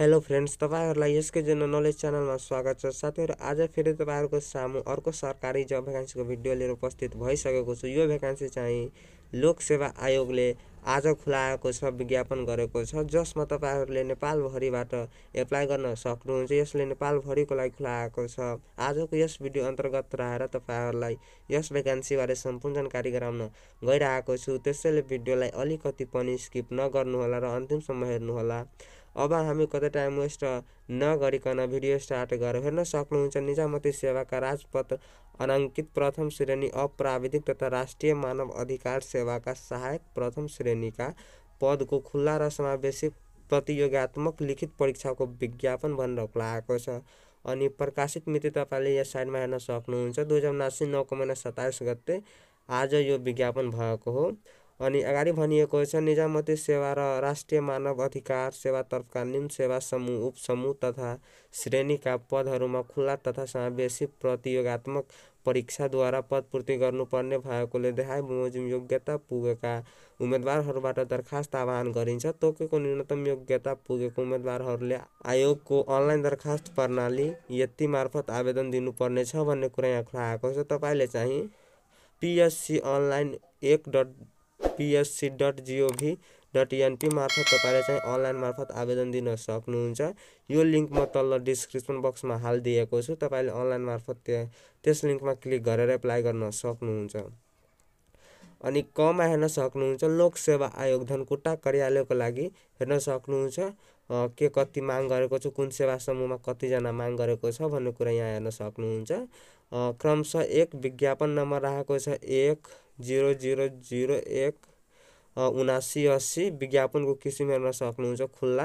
hello friends तपाईँहरूलाई यसकै जन नलेज च्यानलमा स्वागत छ साथीहरू आज फेरि तपाईँहरूको सामु अर्को सरकारी जब भ्याकान्सीको भिडियो लिएर उपस्थित भइसकेको छु यो भ्याकान्सी चाहिँ लोक सेवा आयोगले आज खुलाएको छ विज्ञापन गरेको छ जसमा तपाईँहरूले नेपालभरिबाट एप्लाई गर्न सक्नुहुन्छ यसले नेपालभरिको लागि खुलाएको छ आजको यस भिडियो अन्तर्गत रहेर तपाईँहरूलाई यस भ्याकान्सीबारे सम्पूर्ण जानकारी गराउन गइरहेको छु त्यसैले भिडियोलाई अलिकति पनि स्किप नगर्नुहोला र अन्तिमसम्म हेर्नुहोला अब हामी कतै टाइम वेस्ट नगरिकन भिडियो स्टार्ट गरेर हेर्न सक्नुहुन्छ निजामती सेवाका राजपत्र अनाङ्कित प्रथम श्रेणी अप्राविधिक तथा राष्ट्रिय मानव अधिकार सेवाका सहायक प्रथम श्रेणीका पदको खुल्ला र समावेशी प्रतियोगात्मक लिखित परीक्षाको विज्ञापन भनेर लागेको छ अनि प्रकाशित मिति तपाईँले यस साइडमा हेर्न सक्नुहुन्छ दुई हजार उनासी नौको महिना सत्ताइस गते आज यो विज्ञापन भएको हो अनि अगाडि भनिएको छ निजामती सेवा र राष्ट्रिय मानव अधिकार तर्फका निम्न सेवा समूह उपसमूह तथा श्रेणीका पदहरूमा खुल्ला तथा समावेशी प्रतियोगात्मक परीक्षाद्वारा पदपूर्ति गर्नुपर्ने भएकोले देहाय बमोजिम योग्यता पुगेका उम्मेदवारहरूबाट दरखास्त आह्वान गरिन्छ तोकेको न्यूनतम योग्यता पुगेको उम्मेदवारहरूले आयोगको अनलाइन दरखास्त प्रणाली यति मार्फत आवेदन दिनुपर्नेछ भन्ने कुरा यहाँ खुलाएको छ तपाईँले चाहिँ पिएससी अनलाइन एक dot PSC dot G O V dot NP मार्फत तपाईँले चाहिँ अनलाइन मार्फत आवेदन दिन सक्नुहुन्छ यो लिङ्क म तल डिस्क्रिप्सन बक्समा हालिदिएको छु तपाईँले अनलाइन मार्फत त्यहाँ त्यस लिङ्कमा क्लिक गरेर एप्लाई गर्न सक्नुहुन्छ अनि कमा हेर्न सक्नुहुन्छ लोकसेवा आयोग धनकुटा कार्यालयको लागि हेर्न सक्नुहुन्छ के कति माग गरेको छ कुन सेवा समूहमा कतिजना माग गरेको छ भन्ने कुरा यहाँ हेर्न सक्नुहुन्छ क्रमशः एक विज्ञापन नम्बर राखेको छ एक जिरो जिरो जिरो एक उनासी अस्सी विज्ञापनको किसिम हेर्न सक्नुहुन्छ खुल्ला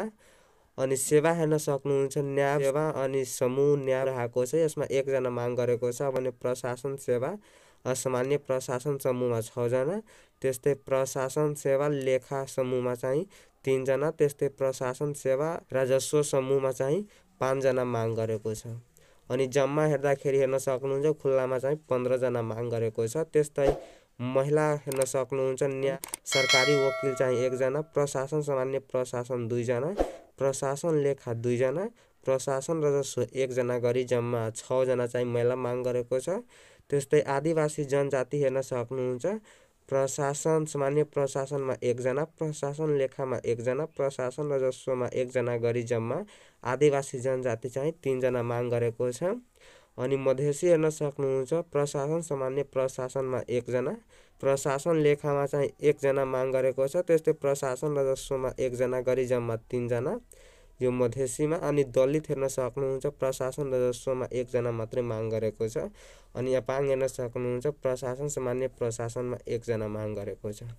अनि सेवा हेर्न सक्नुहुन्छ न्याय सेवा अनि समूह न्याय रहेको छ यसमा एकजना माग गरेको छ भने प्रशासन सेवा सामान्य प्रशासन समूहमा छजना त्यस्तै प्रशासन सेवा लेखा समूहमा चाहिँ तिनजना त्यस्तै प्रशासन सेवा राजस्व समूहमा चाहिँ पाँचजना माग गरेको छ अनि जम्मा हेर्दाखेरि हेर्न सक्नुहुन्छ खुल्लामा चाहिँ पन्ध्रजना माग गरेको छ त्यस्तै महिला हेर्न सक्नुहुन्छ न्या सरकारी वकिल चाहिँ एकजना प्रशासन सामान्य प्रशासन दुईजना प्रशासन लेखा दुईजना प्रशासन र एकजना गरी जम्मा छजना चाहिँ महिला माग गरेको छ त्यस्तै आदिवासी जनजाति हेर्न सक्नुहुन्छ प्रशासन सामान्य प्रशासनमा एकजना प्रशासन लेखामा एकजना प्रशासन र राजस्वमा एकजना गरी जम्मा आदिवासी जनजाति चाहिँ तिनजना माग गरेको छ अनि मधेसी हेर्न सक्नुहुन्छ प्रशासन सामान्य प्रशासनमा एकजना प्रशासन लेखामा चाहिँ एकजना माग गरेको छ त्यस्तै प्रशासन राजस्वमा एकजना गरी जम्मा तिनजना यो मधेसीमा अनि दलित हेर्न सक्नुहुन्छ प्रशासन राजस्वमा एकजना मात्रै माग गरेको छ अनि यहाँ पाङ हेर्न सक्नुहुन्छ प्रशासन सामान्य प्रशासनमा एकजना माग गरेको छ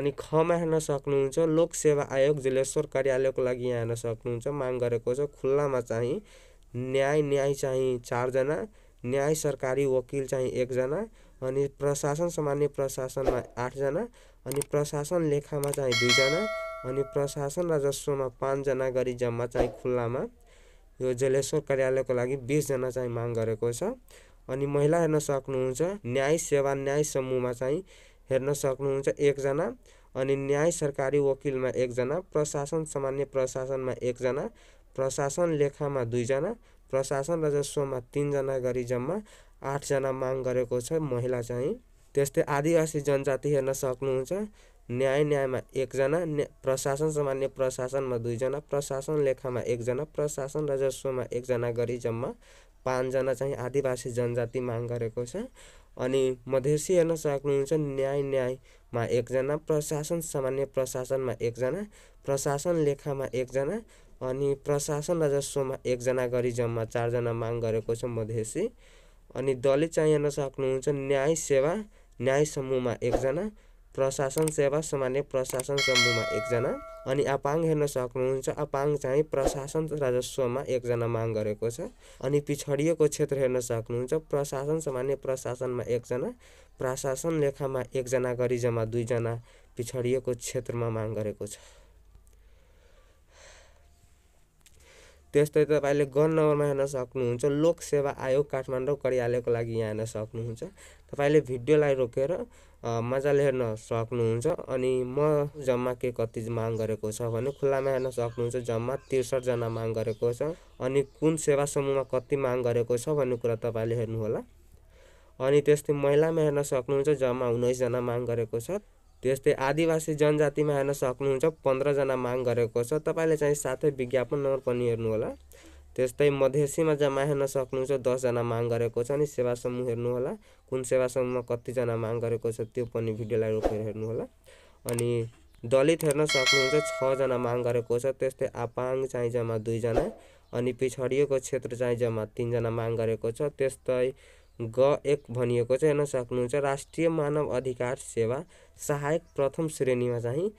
अनि खमा हेर्न सक्नुहुन्छ लोकसेवा आयोग जिल्लेश्वर कार्यालयको लागि यहाँ हेर्न सक्नुहुन्छ माग गरेको छ खुल्लामा चाहिँ न्याय न्याय चाहिँ चारजना न्याय सरकारी वकिल चाहिँ एकजना अनि प्रशासन सामान्य प्रशासनमा आठजना अनि प्रशासन लेखामा चाहिँ दुईजना अनि प्रशासन राजस्वमा पाँचजना गरी जम्मा चाहिँ खुल्लामा यो जलेश्वर कार्यालयको लागि बिसजना चाहिँ माग गरेको छ अनि महिला हेर्न सक्नुहुन्छ न्याय सेवा न्याय समूहमा चाहिँ हेर्न सक्नुहुन्छ एकजना अनि न्याय सरकारी वकिलमा एकजना प्रशासन सामान्य प्रशासनमा एकजना प्रशासन लेखामा दुईजना प्रशासन राजस्वमा तिनजना गरी जम्मा आठजना माग गरेको छ महिला चाहिँ त्यस्तै आदिवासी जनजाति हेर्न सक्नुहुन्छ न्याय न्यायमा एकजना न्या प्रशासन सामान्य प्रशासनमा दुईजना प्रशासन लेखामा एकजना प्रशासन राजस्वमा एकजना गरी जम्मा पाँचजना चाहिँ आदिवासी जनजाति माग गरेको छ अनि मधेसी हेर्न सक्नुहुन्छ न्याय न्यायमा एकजना प्रशासन सामान्य प्रशासनमा एकजना प्रशासन लेखामा एकजना अनि प्रशासन राजस्वमा एकजना गरी जम्मा चारजना माग गरेको छ मधेसी अनि दलित चाहिन सक्नुहुन्छ न्याय सेवा न्याय समूहमा एकजना प्रशासन सेवा सामान्य प्रशासन समूहमा एकजना अनि अपाङ हेर्न सक्नुहुन्छ अपाङ चाहिँ प्रशासन राजस्वमा एकजना माग गरेको छ अनि पिछडिएको क्षेत्र हेर्न सक्नुहुन्छ प्रशासन सामान्य प्रशासनमा एकजना प्रशासन लेखामा एकजना गरी जम्मा दुईजना पिछडिएको क्षेत्रमा माग गरेको छ त्यस्तै तपाईँले गन नम्बरमा हेर्न सक्नुहुन्छ लोकसेवा आयोग काठमाडौँ कार्यालयको लागि यहाँ हेर्न सक्नुहुन्छ तपाईँले भिडियोलाई रोकेर मजाले हेर्न सक्नुहुन्छ अनि म जम्मा के कति माग गरेको छ भने खुल्लामा हेर्न सक्नुहुन्छ जम्मा त्रिसठजना माग गरेको छ अनि कुन सेवा समूहमा कति माग गरेको छ भन्ने कुरा तपाईँले हेर्नुहोला अनि त्यस्तै महिलामा हेर्न सक्नुहुन्छ जम्मा उन्नाइसजना माग गरेको छ त्यस्तै आदिवासी जनजातिमा हेर्न सक्नुहुन्छ पन्ध्रजना माग गरेको छ तपाईँले चाहिँ साथै विज्ञापन नम्बर पनि हेर्नु होला त्यस्तै मधेसीमा जम्मा हेर्न सक्नुहुन्छ दसजना माग गरेको छ अनि सेवा समूह हेर्नु होला कुन सेवा समूहमा कतिजना माग गरेको छ त्यो पनि भिडियोलाई रोकेर होला अनि दलित हेर्न सक्नुहुन्छ छजना माग गरेको छ त्यस्तै आपाङ चाहिँ जम्मा दुईजना अनि पिछडिएको क्षेत्र चाहिँ जम्मा तिनजना माग गरेको छ त्यस्तै ग एक भनिएको छ हेर्न सक्नुहुन्छ राष्ट्रिय मानव अधिकार सेवा सहायक प्रथम श्रेणीमा चाहिँ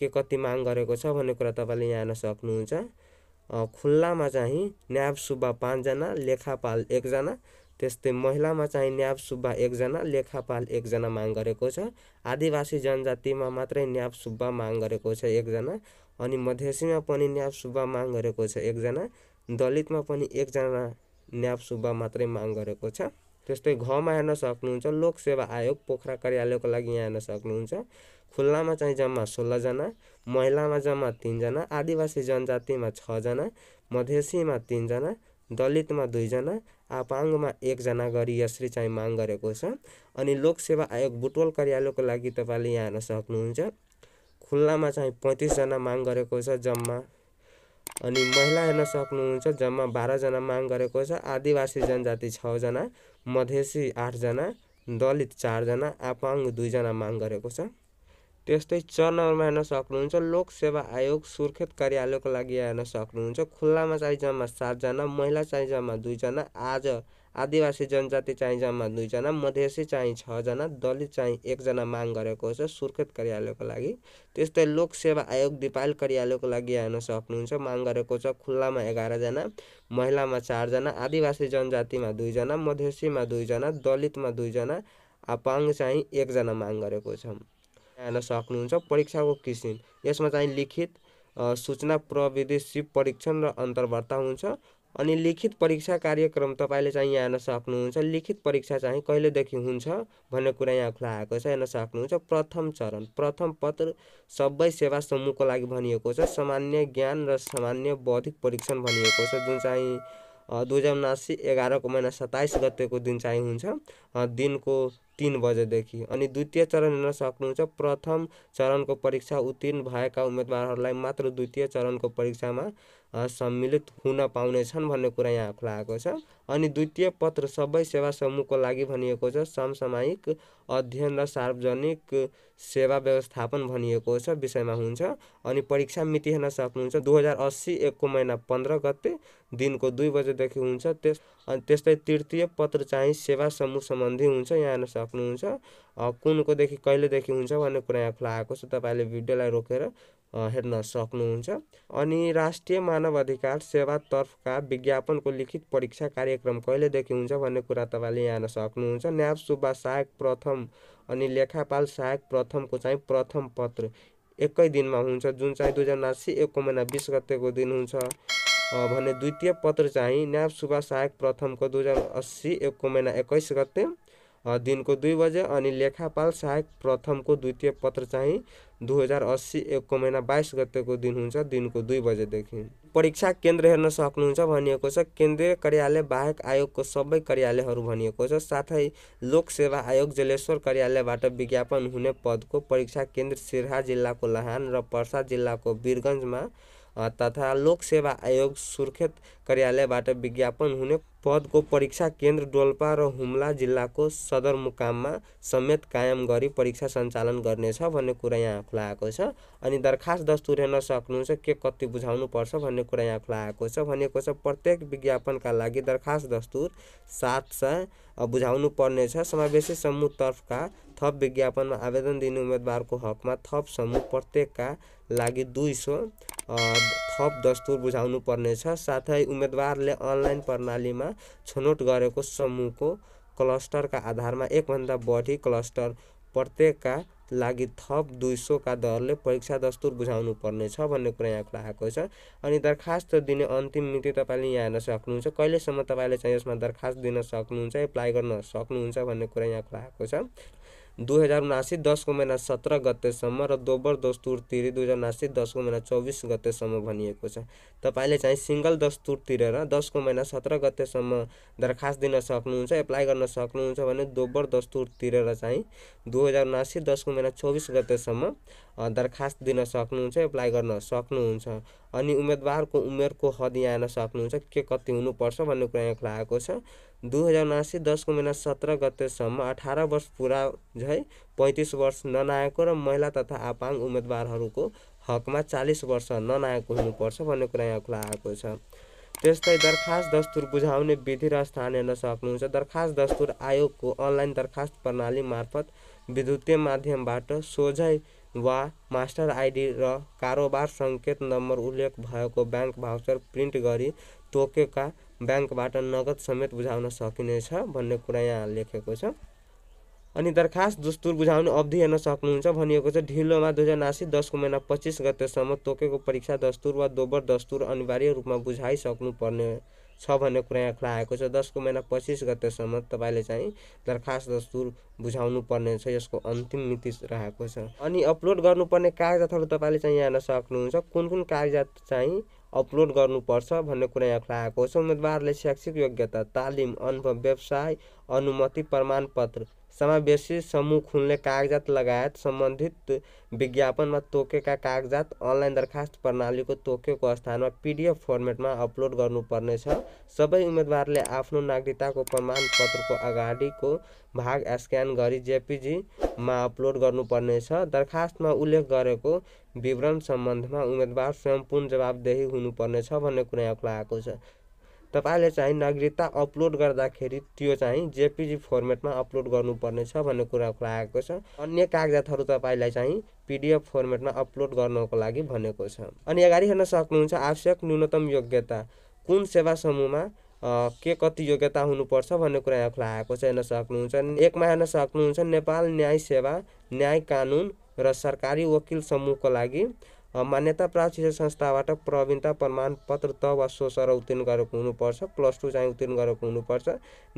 के कति माग गरेको छ भन्ने कुरा तपाईँले यहाँ हेर्न सक्नुहुन्छ खुल्लामा चाहिँ न्याब सुब्बा पाँचजना लेखापाल एकजना त्यस्तै महिलामा चाहिँ न्याब सुब्बा एकजना लेखापाल एकजना माग गरेको छ आदिवासी जनजातिमा मात्रै न्याब सुब्बा माग गरेको छ एकजना अनि मधेसीमा पनि न्याब सुब्बा माग गरेको छ एकजना दलितमा पनि एकजना न्याप सुब्बा मात्रै माग गरेको छ त्यस्तै घमा हेर्न सक्नुहुन्छ लोकसेवा आयोग पोखरा कार्यालयको लागि यहाँ हेर्न सक्नुहुन्छ खुल्लामा चाहिँ जम्मा सोह्रजना महिलामा जम्मा तिनजना आदिवासी जनजातिमा छजना मधेसीमा तिनजना दलितमा दुईजना आपाङ्गमा एकजना गरी यसरी चाहिँ माग गरेको छ अनि लोकसेवा आयोग बुटवल कार्यालयको लागि तपाईँले यहाँ हेर्न सक्नुहुन्छ खुल्लामा चाहिँ पैँतिसजना माग गरेको छ जम्मा अनि महिला हेर्न सक्नुहुन्छ जम्मा बाह्रजना माग गरेको छ आदिवासी जनजाति छजना मधेसी आठजना दलित चारजना आपाङ्ग दुईजना माग गरेको छ त्यस्तै च नम्बरमा हेर्न सक्नुहुन्छ लोकसेवा आयोग सुर्खेत कार्यालयको लागि हेर्न सक्नुहुन्छ खुल्लामा चाहिँ जम्मा सातजना महिला चाहिँ जम्मा दुईजना आज आदिवासी जनजाति चाहिँ जम्मा दुईजना मधेसी चाहिँ छजना दलित चाहिँ एकजना माग गरेको छ सुर्खेत कार्यालयको लागि त्यस्तै लोकसेवा आयोग दिपाल कार्यालयको लागि हेर्न सक्नुहुन्छ माग गरेको छ खुल्लामा एघारजना महिलामा चारजना आदिवासी जनजातिमा दुईजना मधेसीमा दुईजना दलितमा दुईजना आपाङ चाहिँ एकजना माग गरेको छ हेर्न सक्नुहुन्छ परीक्षाको किसिम यसमा चाहिँ लिखित सूचना प्रविधि सिप परीक्षण र अन्तर्वार्ता हुन्छ अनि लिखित परीक्षा कार्यक्रम तपाईँले चाहिँ यहाँ हेर्न सक्नुहुन्छ लिखित परीक्षा चाहिँ कहिलेदेखि हुन्छ भन्ने कुरा यहाँ खुला आएको छ हेर्न सक्नुहुन्छ प्रथम चरण प्रथम पत्र सबै सेवा समूहको लागि भनिएको छ सामान्य ज्ञान र सामान्य बौद्धिक परीक्षण भनिएको छ जुन चाहिँ दुई हजार उनासी एघारको महिना सत्ताइस गतेको दिन चाहिँ हुन्छ दिनको तिन बजेदेखि अनि द्वितीय चरण हेर्न सक्नुहुन्छ प्रथम चरणको परीक्षा उत्तीर्ण भएका उम्मेदवारहरूलाई मात्र द्वितीय चरणको परीक्षामा सम्मिलित हुन पाउनेछन् भन्ने कुरा यहाँ खुलाएको छ अनि द्वितीय पत्र सबै सेवा समूहको लागि भनिएको छ समसामयिक अध्ययन र सार्वजनिक सेवा व्यवस्थापन भनिएको छ विषयमा हुन्छ अनि परीक्षा मिति हेर्न सक्नुहुन्छ दुई हजार अस्सी एकको महिना पन्ध्र गते दिनको दुई बजेदेखि हुन्छ त्यस अनि त्यस्तै तृतीय पत्र चाहिँ सेवा समूह सम्बन्धी हुन्छ यहाँ हेर्न सक्नुहुन्छ कुनकोदेखि कहिलेदेखि हुन्छ भन्ने कुरा यहाँ खुला आएको छ तपाईँले भिडियोलाई रोकेर हेर्न सक्नुहुन्छ अनि राष्ट्रिय मानव अधिकार सेवातर्फका विज्ञापनको लिखित परीक्षा कार्यक्रम कहिलेदेखि हुन्छ भन्ने कुरा तपाईँले यहाँ हेर्न सक्नुहुन्छ न्याप सुब्बा सहायक प्रथम अनि लेखापाल सहायक प्रथमको चाहिँ प्रथम पत्र एकै दिनमा हुन्छ जुन चाहिँ दुई हजार नासी एकको महिना बिस गतेको दिन हुन्छ भने द्वितीय पत्र चाहिँ न्याब सुभाष सहायक प्रथमको दुई हजार अस्सी एकको महिना एक्काइस गते दिनको दुई बजे अनि लेखापाल सहायक प्रथमको द्वितीय पत्र चाहिँ दुई हजार अस्सी एकको महिना बाइस गतेको दिन हुन्छ दिनको दुई बजेदेखि परीक्षा केन्द्र हेर्न सक्नुहुन्छ भनिएको छ केन्द्रीय कार्यालय बाहेक आयोगको सबै कार्यालयहरू भनिएको छ साथै लोकसेवा आयोग जलेश्वर कार्यालयबाट विज्ञापन हुने पदको परीक्षा केन्द्र सिरहा जिल्लाको लहान र पर्सा जिल्लाको वीरगन्जमा तथा लोक सेवा आयोग सुर्खेत कार्यालयबाट विज्ञापन हुने पदको परीक्षा केन्द्र डोल्पा र हुम्ला जिल्लाको सदरमुकाममा समेत कायम गरी परीक्षा सञ्चालन गर्नेछ भन्ने कुरा यहाँ खुलाएको छ अनि दरखास्त दस्तुर तुर्याउन सक्नुहुन्छ के कति बुझाउनु पर्छ भन्ने कुरा यहाँ खुलाएको छ भनेको छ प्रत्येक विज्ञापनका लागि दरखास्त दस्तुर सात सय बुझाउनु पर्नेछ समावेशी समूहतर्फका थप विज्ञापनमा आवेदन दिने उम्मेदवारको हकमा थप समूह प्रत्येकका लागि दुई सौ थप दस्तुर बुझाउनु पर्नेछ साथै उम्मेदवारले अनलाइन प्रणालीमा छनौट गरेको समूहको क्लस्टरका आधारमा एकभन्दा बढी क्लस्टर प्रत्येकका लागि थप दुई सौका दरले परीक्षा दस्तुर बुझाउनु पर्नेछ भन्ने कुरा यहाँ कुरा आएको छ अनि दरखास्त दिने अन्तिम मिति तपाईँले यहाँ हेर्न सक्नुहुन्छ कहिलेसम्म तपाईँले चाहिँ यसमा दरखास्त दिन सक्नुहुन्छ एप्लाई गर्न सक्नुहुन्छ भन्ने कुरा यहाँ कुरा आएको छ दुई हज़ार उनासी दसको महिना सत्र गतेसम्म र दोब्बर दस्तुर तिरी दुई हजार उनासी दसको महिना चौबिस गतेसम्म भनिएको छ तपाईँले चाहिँ सिङ्गल दस्तुर तिरेर दसको महिना सत्र गतेसम्म दरखास्त दिन सक्नुहुन्छ एप्लाई गर्न सक्नुहुन्छ भने दोब्बर दस्तुर तिरेर चाहिँ दुई हजार उनासी दसको महिना चौबिस गतेसम्म दरखास्त दिन सक्नुहुन्छ एप्लाई गर्न सक्नुहुन्छ अनि उम्मेदवारको उमेरको हद यहाँ हेर्न सक्नुहुन्छ के कति हुनुपर्छ भन्ने कुरा यहाँ लागेको छ दुई हजार उनासी दसको महिना सत्र गतेसम्म अठार वर्ष पुरा झै पैँतिस वर्ष ननाएको र महिला तथा आपाङ उम्मेदवारहरूको हकमा चालिस वर्ष ननाएको हुनुपर्छ भन्ने कुरा यहाँ लागेको छ त्यस्तै दरखास्त दस्तुर बुझाउने विधि र स्थान हेर्न सक्नुहुन्छ दरखास्त दस्तुर आयोगको अनलाइन दरखास्त प्रणाली मार्फत विद्युतीय माध्यमबाट सोझै वा मास्टर आइडी र कारोबार सङ्केत नम्बर उल्लेख भएको ब्याङ्क भाउचर प्रिन्ट गरी तोकेका ब्याङ्कबाट नगद समेत बुझाउन सकिनेछ भन्ने कुरा यहाँ लेखेको छ अनि दरखास्त दस्तुर बुझाउने अवधि हेर्न सक्नुहुन्छ भनिएको छ ढिलोमा दुई हजार नासी दसको महिना पच्चिस गतेसम्म तोकेको परीक्षा दस्तुर वा दोबर दस्तुर अनिवार्य रूपमा बुझाइसक्नुपर्ने छ भन्ने कुरा यहाँ आएको छ दसको महिना पच्चिस गतेसम्म तपाईँले चाहिँ दरखास्त दस्तुर बुझाउनु पर्ने छ यसको अन्तिम मिति रहेको छ अनि अपलोड गर्नुपर्ने कागजातहरू तपाईँले चाहिँ यहाँ हेर्न सक्नुहुन्छ कुन कुन कागजात चाहिँ अपलोड गर्नुपर्छ भन्ने कुरा यहाँ आएको छ उम्मेदवारले शैक्षिक योग्यता तालिम अनुभव व्यवसाय अनुमति प्रमाणपत्र समावेशी समूह खुल्ने कागजात लगायत सम्बन्धित विज्ञापनमा तोकेका कागजात अनलाइन दरखास्त प्रणालीको तोकेको स्थानमा पिडिएफ फर्मेटमा अपलोड गर्नुपर्नेछ सबै उम्मेदवारले आफ्नो नागरिकताको प्रमाणपत्रको अगाडिको भाग स्क्यान गरी जेपिजीमा अपलोड गर्नुपर्नेछ दरखास्तमा उल्लेख गरेको विवरण सम्बन्धमा उम्मेदवार स्वयं पूर्ण जवाबदेही हुनुपर्नेछ भन्ने कुरा यहाँ छ तपाईँले चाहिँ नागरिकता अपलोड गर्दाखेरि त्यो चाहिँ जेपिजी फर्मेटमा अपलोड गर्नुपर्नेछ भन्ने कुराको खुलाएको छ अन्य कागजातहरू तपाईँलाई चाहिँ पिडिएफ फर्मेटमा अपलोड गर्नको लागि भनेको छ अनि अगाडि हेर्न सक्नुहुन्छ आवश्यक न्यूनतम योग्यता कुन सेवा समूहमा के कति योग्यता हुनुपर्छ भन्ने कुरा यहाँ खुलाएको छ हेर्न सक्नुहुन्छ एकमा हेर्न सक्नुहुन्छ नेपाल न्याय सेवा न्याय कानुन र सरकारी वकिल समूहको लागि मान्यता प्राप्त शिक्षण संस्थाबाट प्रवीणता प्रमाणपत्र त वा सोसर उत्तीर्ण गरेको हुनुपर्छ प्लस टू चाहिँ उत्तीर्ण गरेको हुनुपर्छ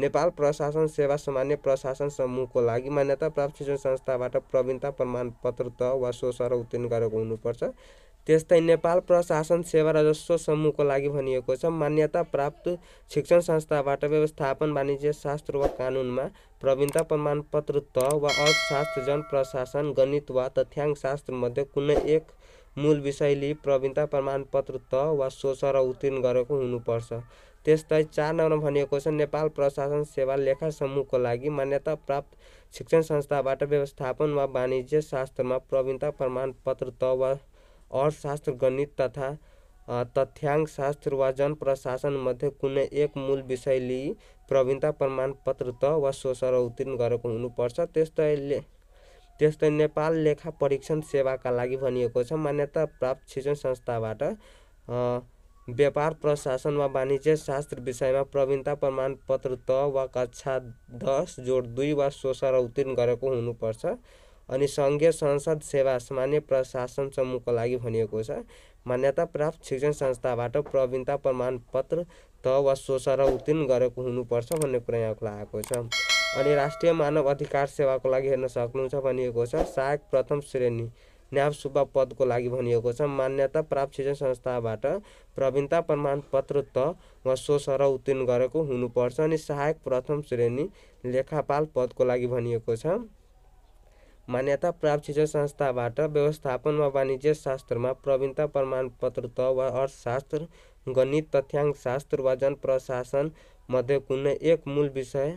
नेपाल प्रशासन सेवा सामान्य प्रशासन समूहको लागि मान्यता प्राप्त शिक्षण संस्थाबाट प्रवीणता प्रमाणपत्र त वा सोसर उत्तीर्ण गरेको हुनुपर्छ त्यस्तै नेपाल प्रशासन सेवा राजस्व समूहको लागि भनिएको छ मान्यता प्राप्त शिक्षण संस्थाबाट व्यवस्थापन वाणिज्य शास्त्र वा कानुनमा प्रवीणता प्रमाणपत्र त वा अर्थशास्त्र जन प्रशासन गणित वा तथ्याङ्क शास्त्रमध्ये कुनै एक मूल विषयले प्रवीणता प्रमाणपत्र त वा सोच र उत्तीर्ण गरेको हुनुपर्छ त्यस्तै चार नम्बरमा भनिएको छ नेपाल प्रशासन सेवा लेखा समूहको लागि मान्यता प्राप्त शिक्षण संस्थाबाट व्यवस्थापन वा वाणिज्य शास्त्रमा प्रवीणता प्रमाणपत्र त वा अर्थशास्त्र गणित तथा तथ्याङ्क शास्त्र वा जन जनप्रशासनमध्ये कुनै एक मूल विषय लिई प्रवीणता प्रमाणपत्र त वा सोच र उत्तीर्ण गरेको हुनुपर्छ त्यस्तैले त्यस्तै नेपाल लेखा परीक्षण सेवाका लागि भनिएको छ मान्यता प्राप्त शिक्षण संस्थाबाट व्यापार प्रशासन वा वाणिज्य शास्त्र विषयमा प्रवीणता प्रमाणपत्र त वा कक्षा दस जोड दुई वा सोसर उत्तीर्ण गरेको हुनुपर्छ अनि सङ्घीय संसद सेवा सामान्य प्रशासन समूहको लागि भनिएको छ मान्यता प्राप्त शिक्षण संस्थाबाट प्रवीणता प्रमाणपत्र त वा सोसर उत्तीर्ण गरेको हुनुपर्छ भन्ने कुरा यहाँको लागेको छ अनि राष्ट्रिय मानव अधिकार सेवाको लागि हेर्न सक्नुहुन्छ भनिएको छ सहायक प्रथम श्रेणी न्याब सुब्बा पदको लागि भनिएको छ मान्यता प्राप्त शिक्षण संस्थाबाट प्रवीणता प्रमाणपत्र त वा सर उत्तीर्ण गरेको हुनुपर्छ अनि सहायक प्रथम श्रेणी लेखापाल पदको लागि भनिएको छ मान्यता प्राप्त शिक्षण संस्थाबाट व्यवस्थापन वा वाणिज्य शास्त्रमा प्रवीणता प्रमाणपत्र त वा अर्थशास्त्र गणित तथ्याङ्क शास्त्र वा जनप्रशासन मध्ये कुनै एक मूल विषय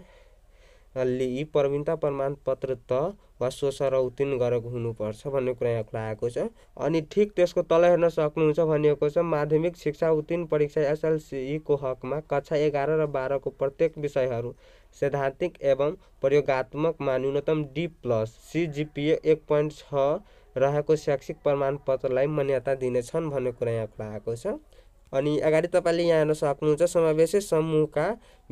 ले यी प्रवीणता प्रमाणपत्र त वा सर उत्तीर्ण गरेको हुनुपर्छ भन्ने कुरा यहाँ आएको छ अनि ठिक त्यसको तल हेर्न सक्नुहुन्छ भनिएको छ माध्यमिक शिक्षा उत्तीर्ण परीक्षा एसएलसीको हकमा कक्षा एघार र बाह्रको प्रत्येक विषयहरू सैद्धान्तिक एवं प्रयोगत्मकमा न्यूनतम डी प्लस सिजिपिए एक पोइन्ट छ रहेको शैक्षिक प्रमाणपत्रलाई मान्यता दिनेछन् भन्ने कुरा यहाँ आएको छ अनि अगाडि तपाईँले यहाँ हेर्न सक्नुहुन्छ समावेशी समूहका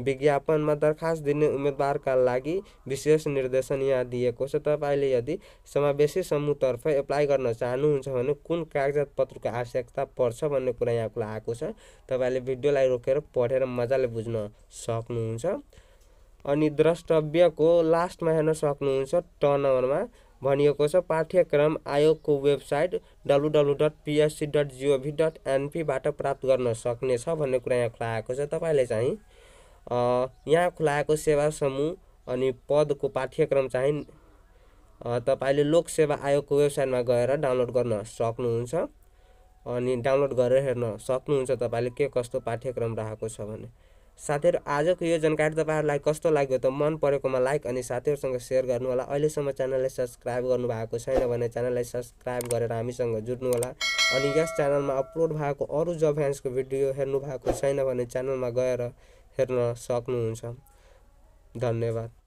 विज्ञापनमा दरखास्त दिने उम्मेदवारका लागि विशेष निर्देशन यहाँ दिएको छ तपाईँले यदि समावेशी समूहतर्फ एप्लाई गर्न चाहनुहुन्छ भने कुन कागजात पत्रको आवश्यकता पर्छ भन्ने कुरा यहाँको आएको छ तपाईँले भिडियोलाई रोकेर पढेर मजाले बुझ्न सक्नुहुन्छ अनि द्रष्टव्यको लास्टमा हेर्न सक्नुहुन्छ टर्नओभरमा भनिएको छ पाठ्यक्रम आयोगको website W W dot PSC dot G O V डट एनपीबाट प्राप्त गर्न सक्नेछ भन्ने कुरा यहाँ खुलाएको छ तपाईँले चाहिँ यहाँ खुलाएको सेवा समूह अनि पदको पाठ्यक्रम चाहिँ तपाईँले लोक सेवा आयोगको वेबसाइटमा गएर डाउनलोड गर्न सक्नुहुन्छ अनि डाउनलोड गरेर हेर्न सक्नुहुन्छ तपाईँले के कस्तो पाठ्यक्रम राखेको छ भने साथीहरू आजको यो जानकारी तपाईँहरूलाई कस्तो लाग्यो त मन परेकोमा लाइक अनि साथीहरूसँग सेयर गर्नुहोला अहिलेसम्म च्यानललाई सब्सक्राइब गर्नुभएको छैन भने च्यानललाई सब्सक्राइब गरेर हामीसँग होला अनि यस च्यानलमा अपलोड भएको अरू जब भिडियो हेर्नु भएको छैन भने च्यानलमा गएर हेर्न सक्नुहुन्छ धन्यवाद